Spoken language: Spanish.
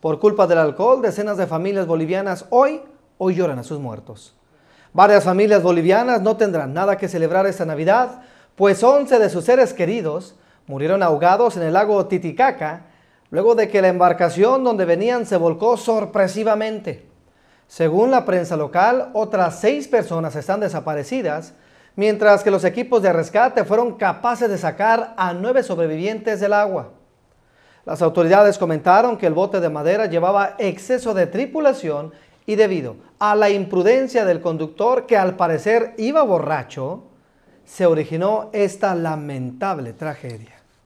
Por culpa del alcohol, decenas de familias bolivianas hoy, hoy lloran a sus muertos. Varias familias bolivianas no tendrán nada que celebrar esta Navidad, pues 11 de sus seres queridos murieron ahogados en el lago Titicaca, luego de que la embarcación donde venían se volcó sorpresivamente. Según la prensa local, otras seis personas están desaparecidas, mientras que los equipos de rescate fueron capaces de sacar a nueve sobrevivientes del agua. Las autoridades comentaron que el bote de madera llevaba exceso de tripulación y debido a la imprudencia del conductor que al parecer iba borracho, se originó esta lamentable tragedia.